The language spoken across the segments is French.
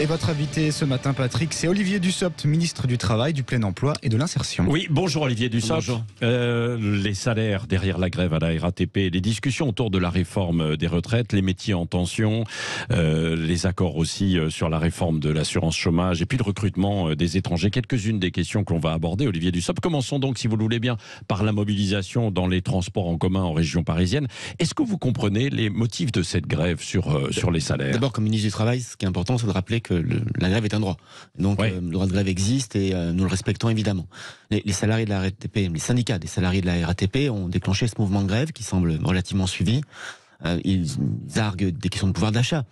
Et votre invité ce matin, Patrick, c'est Olivier Dussopt, ministre du Travail, du Plein Emploi et de l'Insertion. Oui, bonjour Olivier Dussopt. Bonjour. Euh, les salaires derrière la grève à la RATP, les discussions autour de la réforme des retraites, les métiers en tension, euh, les accords aussi euh, sur la réforme de l'assurance chômage et puis le recrutement des étrangers. Quelques-unes des questions qu'on l'on va aborder, Olivier Dussopt. Commençons donc, si vous le voulez bien, par la mobilisation dans les transports en commun en région parisienne. Est-ce que vous comprenez les motifs de cette grève sur, sur les salaires D'abord, comme ministre du Travail, ce qui est important, c'est de rappeler que la grève est un droit. Donc euh, le droit de grève existe et euh, nous le respectons évidemment. Les, salariés de la RATP, les syndicats des salariés de la RATP ont déclenché ce mouvement de grève qui semble relativement suivi. Euh, ils arguent des questions de pouvoir d'achat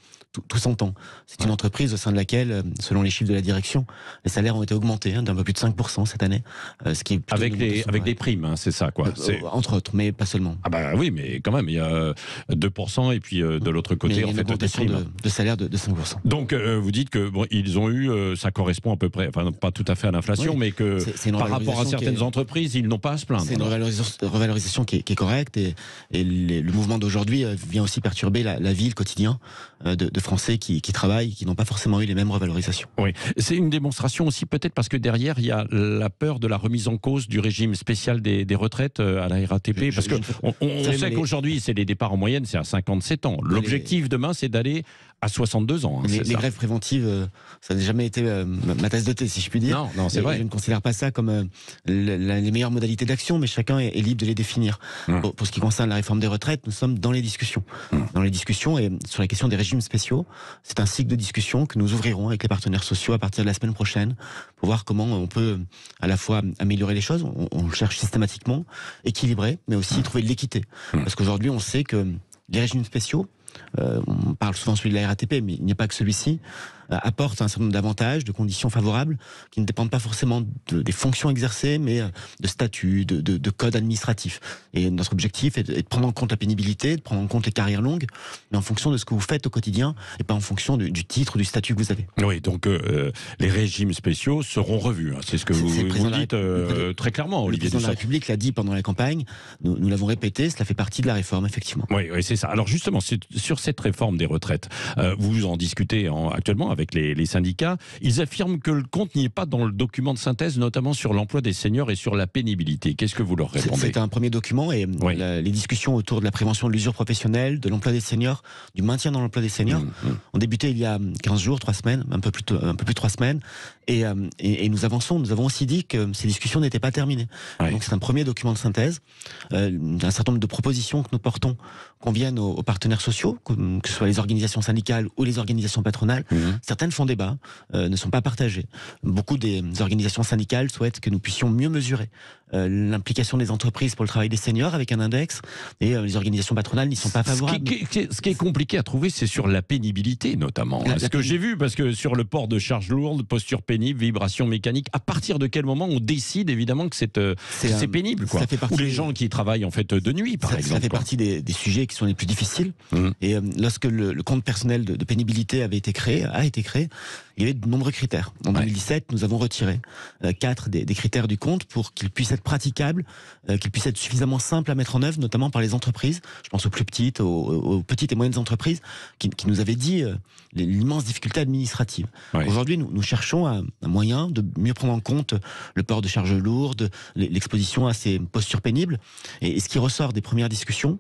tout, son temps. C'est une entreprise au sein de laquelle, euh, selon les chiffres de la direction, les salaires ont été augmentés hein, d'un peu plus de 5% cette année. Euh, ce qui avec avec des primes, hein, c'est ça quoi. Euh, entre autres, mais pas seulement. Ah bah oui, mais quand même, il y a 2% et puis de l'autre côté, en fait, une augmentation De, de salaire de, 5%. Donc vous dites que ils ont eu, ça correspond à peu près, enfin pas tout à fait à l'inflation, mais que par rapport à certaines entreprises, ils n'ont pas à se plaindre. C'est une hein. revalorisation, qui, est, correcte et, le mouvement d'aujourd'hui vient aussi perturber la, la vie, le quotidien. Euh, de, Français qui, qui, travaillent, qui n'ont pas forcément eu les mêmes revalorisations. Oui, c'est une démonstration aussi peut-être parce que derrière, il y a la peur de la remise en cause du régime spécial des, retraites euh, à la RATP. parce que on, sait qu'aujourd'hui, c'est les départs en moyenne, c'est à 57 ans. L'objectif demain, c'est d'aller à 62 ans. Hein, les, les grèves préventives, euh, ça n'a jamais été euh, ma tasse de thé, si je puis dire. Non, non c'est vrai. Je ne considère pas ça comme euh, les meilleures modalités d'action, mais chacun est, libre de les définir. Hum. Pour, ce qui concerne la réforme des retraites, nous sommes dans les discussions. Hum. Dans les discussions et sur la question des régimes spéciaux, c'est un cycle de discussion que nous ouvrirons avec les partenaires sociaux à partir de la semaine prochaine pour voir comment on peut à la fois améliorer les choses, on, cherche systématiquement, équilibrer, mais aussi hum. trouver de l'équité. Parce qu'aujourd'hui, on sait que les régimes spéciaux, euh, on parle souvent celui de la RATP, mais il n'y a pas que celui-ci. Euh, apporte un certain nombre d'avantages, de conditions favorables, qui ne dépendent pas forcément des fonctions exercées, mais euh, de statuts, de, de, de codes administratifs. Et notre objectif est de, prendre en compte la pénibilité, de prendre en compte les carrières longues, mais en fonction de ce que vous faites au quotidien, et pas en fonction du, titre ou du statut que vous avez. Oui, donc euh, les régimes spéciaux seront revus. Hein. C'est ce que vous, dites très clairement, Olivier. Le président de la République l'a dit pendant la campagne, nous, l'avons répété, cela fait partie de la réforme, effectivement. Oui, c'est ça. Alors justement, sur cette réforme des retraites, vous en discutez en, actuellement avec les, syndicats. Ils affirment que le compte n'y est pas dans le document de synthèse, notamment sur l'emploi des seniors et sur la pénibilité. Qu'est-ce que vous leur répondez C'est un premier document et euh, les discussions autour de la prévention de l'usure professionnelle, de l'emploi des seniors, du maintien dans l'emploi des seniors mmh, mmh. ont débuté il y a 15 jours, 3 semaines, un peu plus, un peu plus de 3 semaines. Euh, et, nous avançons. Nous avons aussi dit que ces discussions n'étaient pas terminées. Donc c'est un premier document de synthèse. Euh, un certain nombre de propositions que nous portons viennent aux, partenaires sociaux, que, ce soit les organisations syndicales ou les organisations patronales. Mhm. Certaines font débat, euh, ne sont pas partagées. Beaucoup des organisations syndicales souhaitent que nous puissions mieux mesurer euh, l'implication des entreprises pour le travail des seniors avec un index, et euh, les organisations patronales n'y sont pas favorables. Ce qui, est compliqué à trouver, c'est sur la pénibilité notamment. Hein. ce que j'ai vu, parce que sur le port de charges lourdes, posture pénible, vibration mécanique, à partir de quel moment on décide évidemment que c'est pénible Ça fait partie Ou les gens qui travaillent en fait de nuit, par exemple. Ça fait partie des, des sujets qui sont les plus difficiles. Mmh. Et euh, lorsque le, compte personnel de, pénibilité avait été créé, a été créé, il y avait de nombreux critères. En 2017, nous avons retiré euh, quatre des, critères du compte pour qu'il puisse être praticable, euh, qu'il puisse être suffisamment simple à mettre en œuvre, notamment par les entreprises. Je pense aux plus petites, aux, petites et moyennes entreprises qui, nous avaient dit l'immense difficulté administrative. Aujourd'hui, nous, nous, cherchons un, moyen de mieux prendre en compte le port de charges lourdes, l'exposition à ces postures pénibles. et ce qui ressort des premières discussions,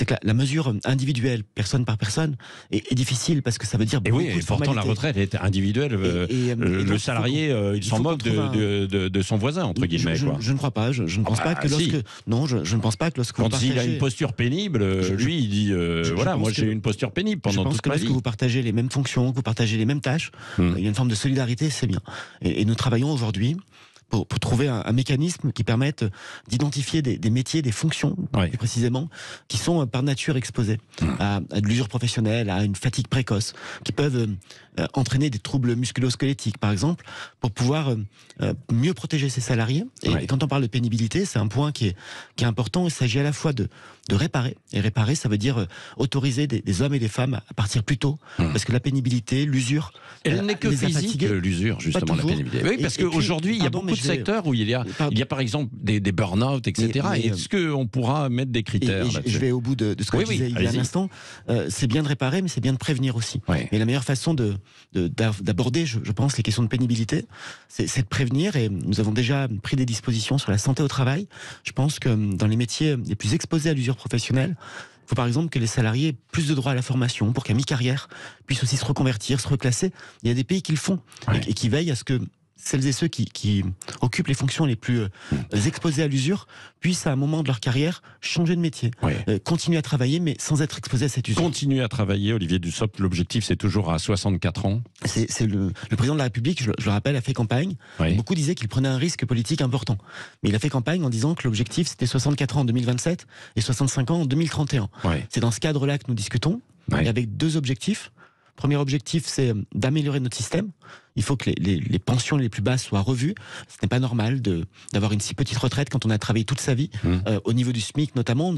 c'est que la, mesure individuelle, personne par personne, est, difficile parce que ça veut dire. Et oui, et pourtant la retraite est individuelle. Et, euh, euh, le, salarié, il, euh, s'en moque de, son voisin entre guillemets. Je, ne crois pas. Je, ne pense pas que lorsque non, je, ne pense pas que lorsque quand il a une posture pénible, lui il dit voilà, moi j'ai une posture pénible pendant toute ma vie. Je pense que lorsque vous partagez les mêmes fonctions, que vous partagez les mêmes tâches, hmm. il y a une forme de solidarité, c'est bien. Et, nous travaillons aujourd'hui pour, trouver un, mécanisme qui permette d'identifier des, métiers, des fonctions, plus précisément, qui sont euh, par nature exposés mmh. à, à de l'usure professionnelle, à une fatigue précoce, qui peuvent euh, euh, entraîner des troubles musculosquelettiques, par exemple, pour pouvoir euh, euh, mieux protéger ses salariés. Et quand on parle de pénibilité, c'est un point qui est, qui est important. Il s'agit à la fois de, de réparer. Et réparer, ça veut dire autoriser des, hommes et des femmes à partir plus tôt. Hum. Parce que la pénibilité, l'usure. Elle n'est que physique. L'usure, justement, la pénibilité. Oui, parce qu'aujourd'hui, il y a beaucoup de secteurs où il y a, il y a par exemple des, des burn-out, etc. Est-ce qu'on pourra mettre des critères Je vais au bout de, ce que je disais il y a un instant. c'est bien de réparer, mais c'est bien de prévenir aussi. Et la meilleure façon de, d'aborder, je, pense, les questions de pénibilité, c'est de prévenir. Et nous avons déjà pris des dispositions sur la santé au travail. Je pense que hum, dans les métiers les plus exposés à l'usure professionnelle, il faut par exemple que les salariés aient plus de droits à la formation pour qu'à mi-carrière puissent aussi se reconvertir, se reclasser. Il y a des pays qui le font et, qui veillent à ce que celles et ceux qui, occupent les fonctions les plus euh, mm. exposées à l'usure puissent à un moment de leur carrière changer de métier, euh, continuer à travailler mais sans être exposé à cette usure. Continuer à travailler, Olivier Dussopt, l'objectif c'est toujours à 64 ans C'est le, président de la République, je, le rappelle, a fait campagne. Beaucoup disaient qu'il prenait un risque politique important. Mais il a fait campagne en disant que l'objectif c'était 64 ans en 2027 et 65 ans en 2031. C'est dans ce cadre-là que nous discutons, avec deux objectifs. Premier objectif, c'est euh, d'améliorer notre système. Il faut que les, pensions les plus basses soient revues. Ce n'est pas normal d'avoir une si petite retraite quand on a travaillé toute sa vie, mmh. euh, au niveau du SMIC notamment.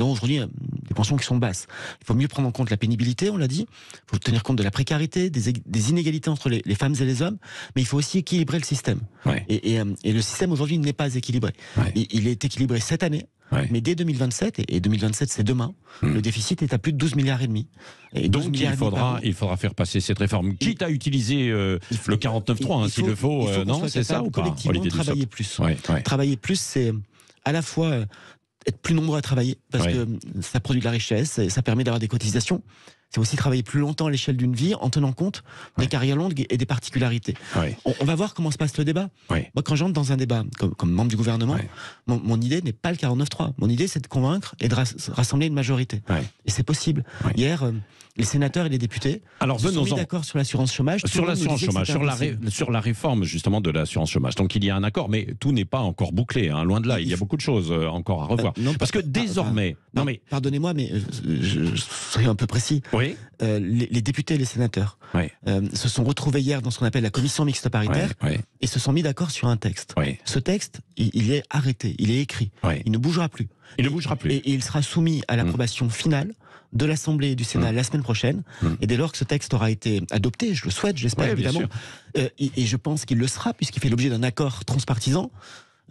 aujourd'hui euh, des pensions qui sont basses. Il faut mieux prendre en compte la pénibilité, on l'a dit. Il faut tenir compte de la précarité, des, inégalités entre les, femmes et les hommes. Mais il faut aussi équilibrer le système. Euh, et, le système aujourd'hui n'est pas équilibré. Il, est équilibré cette année. Mais dès 2027, et 2027 c'est demain, hmm. le déficit est à plus de 12 milliards et demi. Et Donc il faudra, il faudra faire passer cette réforme, quitte à utiliser euh, le 49.3 hein, s'il le faut. Euh, non, c'est ça ou Collectivement, travailler plus. Travailler plus, c'est à la fois être plus nombreux à travailler parce que ça produit de la richesse et ça permet d'avoir des cotisations. C'est aussi travailler plus longtemps à l'échelle d'une vie en tenant compte des carrières longues et des particularités. On, va voir comment se passe le débat. Moi, quand j'entre dans un débat comme, membre du gouvernement, mon, mon, idée n'est pas le 49-3. Mon idée, c'est de convaincre et de rassembler une majorité. Et c'est possible. Hier, euh, les sénateurs et les députés Alors, se sont mis d'accord sur l'assurance chômage. Sur l'assurance chômage, sur la, réforme justement de l'assurance chômage. Donc il y a un accord, mais tout n'est pas encore bouclé, hein, loin de là. Il y a beaucoup de choses euh, encore à revoir. Euh, parce, que désormais. Pardonnez-moi, mais euh, je, serai un peu précis. les, députés et les sénateurs se sont retrouvés hier dans ce qu'on appelle la commission mixte paritaire et se sont mis d'accord sur un texte. Ce texte, il, est arrêté, il est écrit. Il ne bougera plus. Il ne bougera plus. Et, il sera soumis à mm. l'approbation finale de l'Assemblée et du Sénat mmh. la semaine prochaine. Mmh. Et dès lors que ce texte aura été adopté, je le souhaite, j'espère évidemment, euh, et, je pense qu'il le sera, puisqu'il fait l'objet d'un accord transpartisan,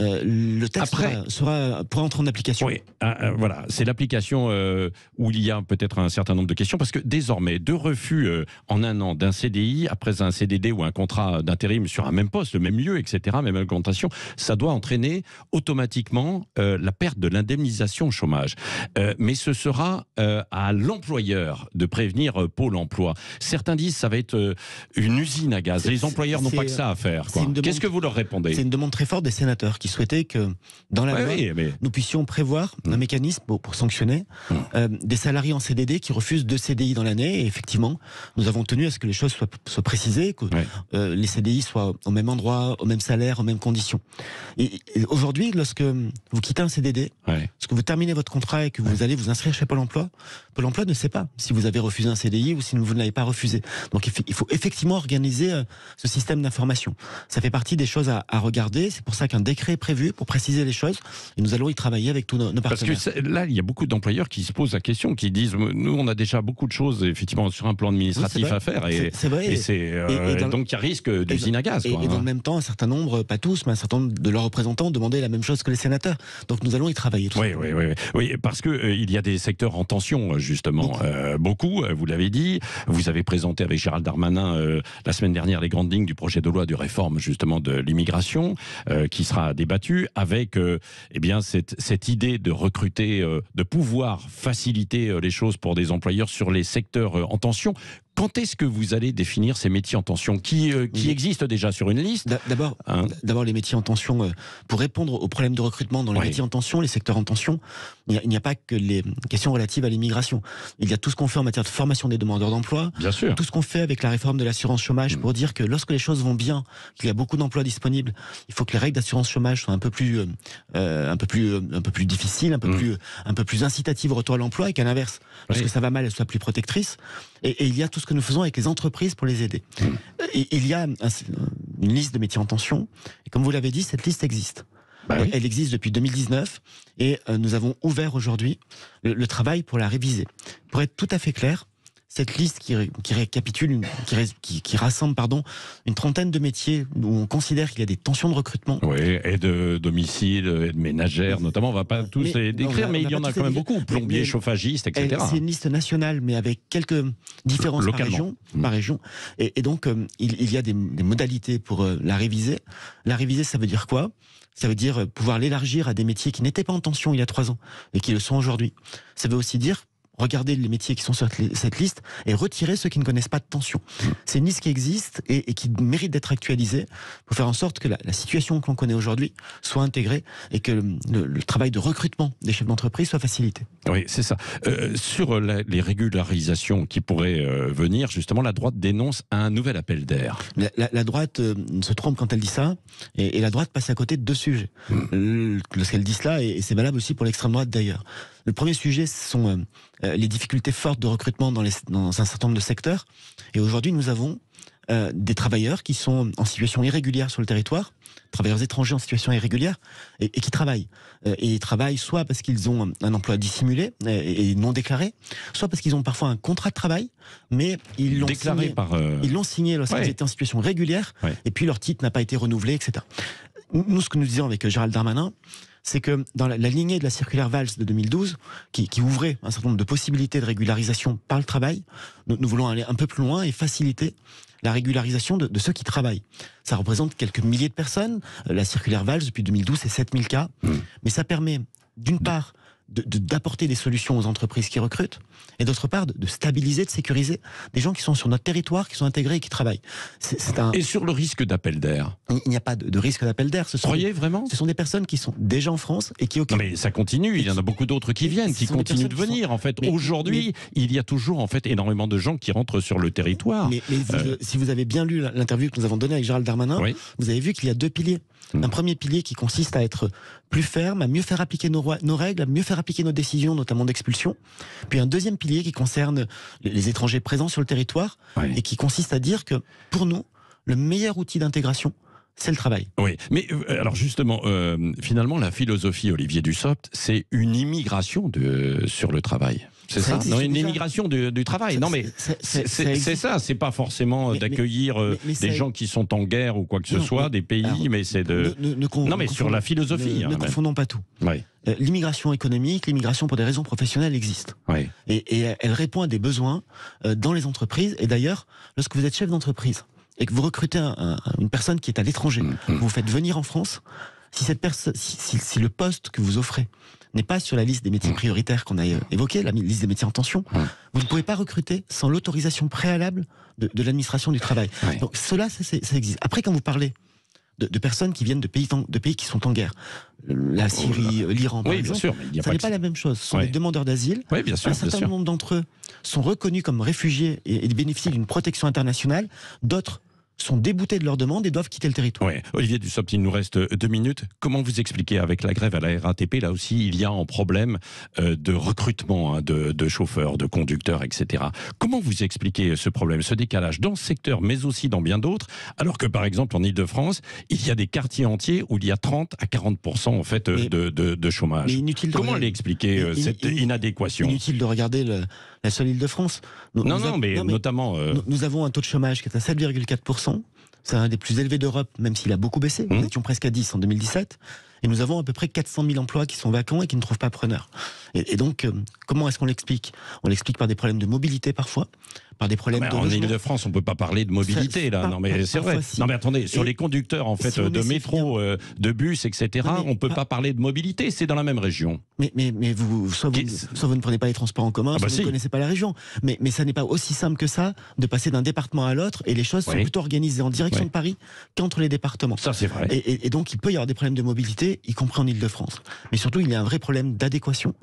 euh, le texte sera, pourra entrer en application. Oui, euh, euh, voilà, c'est l'application où il y a peut-être un certain nombre de questions, parce que désormais, deux refus en un an d'un CDI, après un CDD ou un contrat d'intérim sur un même poste, le même lieu, etc., même augmentation, ça doit entraîner automatiquement la perte de l'indemnisation au chômage. mais ce sera à l'employeur de prévenir Pôle emploi. Certains disent que ça va être une usine à gaz. Les employeurs n'ont pas que ça à faire. Qu'est-ce que vous leur répondez C'est une demande très forte des sénateurs qui souhaiter que dans la loi, nous puissions prévoir mm. un mécanisme pour, sanctionner mm. euh, des salariés en CDD qui refusent deux CDI dans l'année. Et effectivement, nous avons tenu à ce que les choses soient, précisées, que euh, les CDI soient au même endroit, au même salaire, aux mêmes conditions. Et, aujourd'hui, lorsque vous quittez un CDD, lorsque vous terminez votre contrat et que vous allez vous inscrire chez Pôle Emploi, Pôle Emploi ne sait pas si vous avez refusé un CDI ou si vous ne l'avez pas refusé. Donc il faut effectivement organiser euh, ce système d'information. Ça fait partie des choses à regarder. C'est pour ça qu'un décret prévu pour préciser les choses et nous allons y travailler avec tous nos, partenaires. Parce que là, il y a beaucoup d'employeurs qui se posent la question, qui disent nous, on a déjà beaucoup de choses effectivement sur un plan administratif à faire et c'est vrai. Et, euh, donc il y a risque d'usine à gaz. et, dans hein. le même temps, un certain nombre, pas tous, mais un certain nombre de leurs représentants demandaient la même chose que les sénateurs. Donc nous allons y travailler. Tout oui, oui, oui, oui, parce que euh, il y a des secteurs en tension euh, justement. Beaucoup, beaucoup vous l'avez dit. Vous avez présenté avec Gérald Darmanin la semaine dernière les grandes lignes du projet de loi de réforme justement de l'immigration qui sera débattu avec euh, eh bien, cette, cette, idée de recruter, euh, de pouvoir faciliter euh, les choses pour des employeurs sur les secteurs en tension, quand est-ce que vous allez définir ces métiers en tension qui, euh, qui existent déjà sur une liste D'abord, hein d'abord les métiers en tension. Euh, pour répondre aux problèmes de recrutement dans les métiers en tension, les secteurs en tension, il n'y a, pas que les questions relatives à l'immigration. Il y a tout ce qu'on fait en matière de formation des demandeurs d'emploi. Bien sûr. Tout ce qu'on fait avec la réforme de l'assurance chômage pour hmm. dire que lorsque les choses vont bien, qu'il y a beaucoup d'emplois disponibles, il faut que les règles d'assurance chômage soient un peu plus, euh, un peu plus, un peu plus difficiles, un peu hmm. plus, un peu plus incitatives au retour à l'emploi et qu'à l'inverse, lorsque ça va mal, elles soient plus protectrices. et il y a tout ce que nous faisons avec les entreprises pour les aider. Hmm. il y a une liste de métiers en tension, et comme vous l'avez dit, cette liste existe. Bah Elle existe depuis 2019 et euh, nous avons ouvert aujourd'hui le travail pour la réviser. Pour être tout à fait clair, cette liste qui, récapitule, qui, rassemble pardon, une trentaine de métiers où on considère qu'il y a des tensions de recrutement. Oui, aide domicile, aide ménagère notamment, on ne va pas tous les décrire, mais il y en a quand même beaucoup, plombier, chauffagiste, etc. C'est une liste nationale, mais avec quelques différences par région, mm. région. Et, donc, euh, il, y a des, modalités pour euh, la réviser. La réviser, ça veut dire quoi ça veut dire euh, pouvoir l'élargir à des métiers qui n'étaient pas en tension il y a trois ans et qui le sont aujourd'hui. Ça veut aussi dire Regarder les métiers qui sont sur cette liste et retirer ceux qui ne connaissent pas de tension. Mm. C'est une liste qui existe et, qui mérite d'être actualisée pour faire en sorte que la, situation que l'on connaît aujourd'hui soit intégrée et que le, travail de recrutement des chefs d'entreprise soit facilité. Oui, c'est ça. Euh, sur euh, les régularisations qui pourraient euh, venir, justement, la droite dénonce un nouvel appel d'air. La, droite se trompe quand elle dit ça, et, la droite passe à côté de deux sujets. Mm. lorsqu'elle qu'elle dit cela, et, et c'est valable aussi pour l'extrême droite d'ailleurs. Le premier sujet, ce sont euh, euh, les difficultés fortes de recrutement dans, un certain nombre de secteurs. Et aujourd'hui, nous avons euh, des travailleurs qui sont en situation irrégulière sur le territoire, travailleurs étrangers en situation irrégulière, et, qui travaillent. et ils travaillent soit parce qu'ils ont un, emploi dissimulé et, non déclaré, soit parce qu'ils ont parfois un contrat de travail, mais ils l'ont signé, signé lorsqu'ils étaient en situation régulière, et puis leur titre n'a pas été renouvelé, etc. Nous, ce que nous disons avec Gérald Darmanin, c'est que dans la, lignée de la circulaire Valls de 2012, qui, ouvrait un certain nombre de possibilités de régularisation par le travail, nous, voulons aller un peu plus loin et faciliter la régularisation de, ceux qui travaillent. Ça représente quelques milliers de personnes. Euh, la circulaire Valls, depuis 2012, c'est 7000 cas. Mmh. Mais ça permet, d'une mmh. part, d'apporter de, des solutions aux entreprises qui recrutent, et d'autre part de, stabiliser, de sécuriser des gens qui sont sur notre territoire, qui sont intégrés et qui travaillent. c'est Et sur le risque d'appel d'air Il n'y a pas de, risque d'appel d'air. Ce Croyez vraiment Ce sont des personnes qui sont déjà en France et qui occupent. Non mais ça continue. Il y en a beaucoup d'autres qui viennent, qui continuent de venir. En fait, aujourd'hui, il y a toujours en fait énormément de gens qui rentrent sur le territoire. Mais, euh. si vous avez bien lu l'interview que nous avons donnée avec Gérald Darmanin, vous avez vu qu'il y a deux piliers. Hmm. Un premier pilier qui consiste à être plus ferme, à mieux faire appliquer nos, règles, à mieux faire appliquer nos décisions, notamment d'expulsion. Puis un deuxième pilier qui concerne les étrangers présents sur le territoire et qui consiste à dire que pour nous, le meilleur outil d'intégration, c'est le travail. Oui, mais euh, alors justement, euh, finalement, la philosophie Olivier Dussopt, c'est une immigration de, sur le travail. C'est ça, Non, une immigration du, travail. non, mais c'est ça. C'est pas forcément d'accueillir euh, des gens qui sont en guerre ou quoi que ce soit, des pays, mais c'est de. Ne, non, mais sur la philosophie. Ne, hein, confondons pas tout. l'immigration économique, l'immigration pour des raisons professionnelles existe. Oui. et, elle répond à des besoins dans les entreprises. Et d'ailleurs, lorsque vous êtes chef d'entreprise, et que vous recrutez une personne qui est à l'étranger, mm, mm. vous faites venir en France, si, cette si, le poste que vous offrez n'est pas sur la liste des métiers mm. prioritaires qu'on a évoqué, la liste des métiers en tension, vous ne pouvez pas recruter sans l'autorisation préalable de, l'administration du travail. Donc cela, ça, existe. Après, quand vous parlez de, personnes qui viennent de pays, de pays qui sont en guerre. La Syrie, oh l'Iran, par exemple. ça n'est pas, la même chose. Ce sont des demandeurs d'asile. Un certain nombre d'entre eux sont reconnus comme réfugiés et, et bénéficient d'une protection internationale. D'autres sont déboutés de leur demande et doivent quitter le territoire. Olivier Dussopt, il nous reste euh, deux minutes. Comment vous expliquez avec la grève à la RATP, là aussi, il y a un problème euh, de recrutement hein, de, chauffeurs, de conducteurs, etc. Comment vous expliquez euh, ce problème, ce décalage dans ce secteur, mais aussi dans bien d'autres, alors que par exemple en Ile-de-France, il y a des quartiers entiers où il y a 30 à 40% en fait de, chômage. Comment l'expliquer cette inadéquation Inutile de regarder la seule Ile-de-France. Non, non, mais, notamment... nous avons un taux de chômage qui est à 7,4% c'est un des plus élevés d'Europe, même s'il a beaucoup baissé. Nous mmh. étions presque à 10 en 2017. Et nous avons à peu près 400 000 emplois qui sont vacants et qui ne trouvent pas preneur. Et, donc, euh, comment est-ce qu'on l'explique On l'explique par des problèmes de mobilité parfois, par des problèmes de... de. En Ile-de-France, on ne peut pas parler de mobilité, là. non, mais c'est vrai. Non, mais attendez, sur les conducteurs, en fait, de métro, euh, de bus, etc., on ne peut pas... parler de mobilité, c'est dans la même région. Mais, mais, mais vous, soit vous, ne prenez pas les transports en commun, ah, soit bah vous ne connaissez pas la région. Mais, mais ça n'est pas aussi simple que ça de passer d'un département à l'autre, et les choses sont plutôt organisées en direction de Paris qu'entre les départements. Ça, c'est vrai. et donc, il peut y avoir des problèmes de mobilité y compris en Ile-de-France. Mais surtout, il y a un vrai problème d'adéquation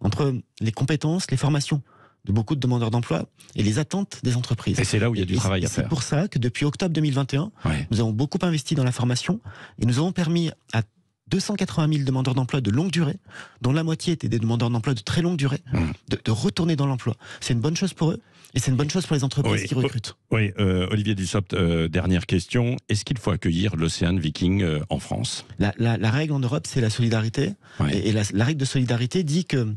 entre les compétences, les formations de beaucoup de demandeurs d'emploi et les attentes des entreprises. Et c'est là où il y a du travail à faire. C'est pour ça que depuis octobre 2021, nous avons beaucoup investi dans la formation et nous avons permis à 280 000 demandeurs d'emploi de longue durée, dont la moitié étaient des demandeurs d'emploi de très longue durée, mmh. de, retourner dans l'emploi. C'est une bonne chose pour eux, et c'est une bonne chose pour les entreprises qui oh, recrutent. Oui, euh, Olivier Dussopt, euh, dernière question. Est-ce qu'il faut accueillir l'océan Viking euh, en France la, règle en Europe, c'est la solidarité. Et, la, règle de solidarité dit que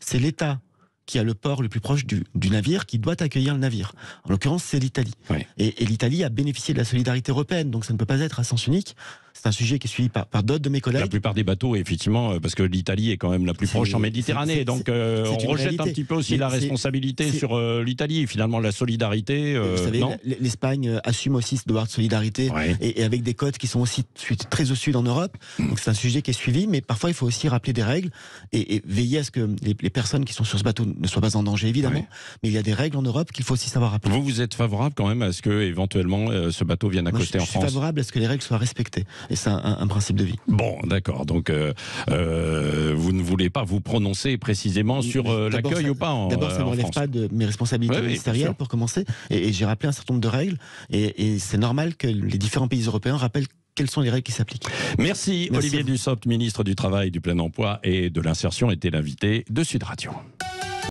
c'est l'État qui a le port le plus proche du, navire, qui doit accueillir le navire. En l'occurrence, c'est l'Italie. et l'Italie a bénéficié de la solidarité européenne, donc ça ne peut pas être à sens unique. C'est un sujet qui est suivi par, d'autres de mes collègues. La plupart des bateaux, effectivement, euh, parce que l'Italie est quand même la plus proche en Méditerranée. donc euh, on rejette un petit peu aussi la responsabilité sur euh, l'Italie. Finalement, la solidarité. vous savez, l'Espagne assume aussi ce devoir de solidarité et, avec des côtes qui sont aussi très au sud en Europe. Donc c'est un sujet qui est suivi. Mais parfois, il faut aussi rappeler des règles et, veiller à ce que les, personnes qui sont sur ce bateau ne soient pas en danger, évidemment. Mais il y a des règles en Europe qu'il faut aussi savoir rappeler. Vous, vous êtes favorable quand même à ce que éventuellement ce bateau vienne à côté en France Je suis favorable à ce que les règles soient respectées et c'est un, principe de vie. Bon, d'accord. Donc, euh, euh, vous ne voulez pas vous prononcer précisément sur euh, l'accueil ou pas en D'abord, ça ne relève pas de mes responsabilités ministérielles pour commencer. Et, j'ai rappelé un certain nombre de règles. Et, c'est normal que les différents pays européens rappellent quelles sont les règles qui s'appliquent. Merci, Merci, Olivier Dussopt, ministre du Travail, du Plein Emploi et de l'Insertion, était l'invité de Sud Radio.